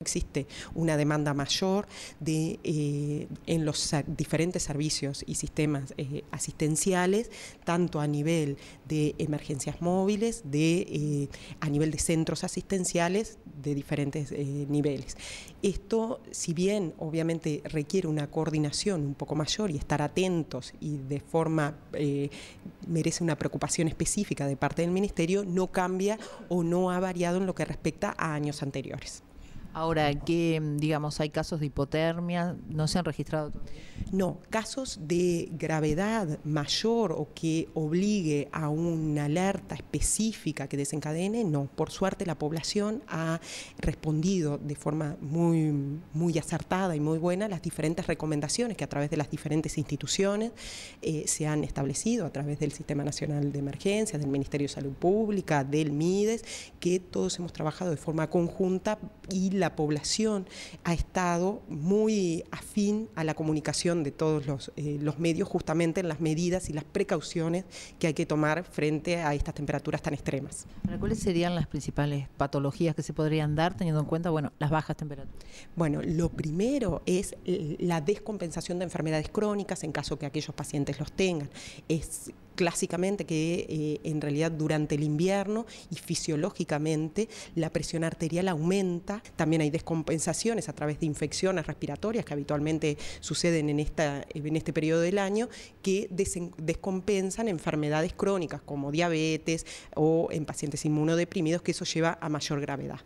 Existe una demanda mayor de, eh, en los diferentes servicios y sistemas eh, asistenciales, tanto a nivel de emergencias móviles, de, eh, a nivel de centros asistenciales de diferentes niveles. Esto, si bien obviamente requiere una coordinación un poco mayor y estar atentos y de forma merece una preocupación específica de parte del Ministerio, no cambia o no ha variado en lo que respecta a años anteriores. Ahora, que mm, digamos, hay casos de hipotermia? ¿No se han registrado no, casos de gravedad mayor o que obligue a una alerta específica que desencadene, no. Por suerte la población ha respondido de forma muy, muy acertada y muy buena las diferentes recomendaciones que a través de las diferentes instituciones eh, se han establecido, a través del Sistema Nacional de Emergencias, del Ministerio de Salud Pública, del MIDES, que todos hemos trabajado de forma conjunta y la población ha estado muy afín a la comunicación de todos los, eh, medios justamente en las medidas y las precauciones que hay que tomar frente a estas temperaturas tan extremas. ¿Cuáles serían las principales patologías que se podrían dar teniendo en cuenta bueno, las bajas temperaturas? Bueno, lo primero es la descompensación de enfermedades crónicas en caso que aquellos pacientes los tengan. Es clásicamente que eh, en realidad durante el invierno y fisiológicamente la presión arterial aumenta. También hay descompensaciones a través de infecciones respiratorias que habitualmente suceden en, esta, en este periodo del año que descompensan enfermedades crónicas como diabetes o en pacientes inmunodeprimidos que eso lleva a mayor gravedad.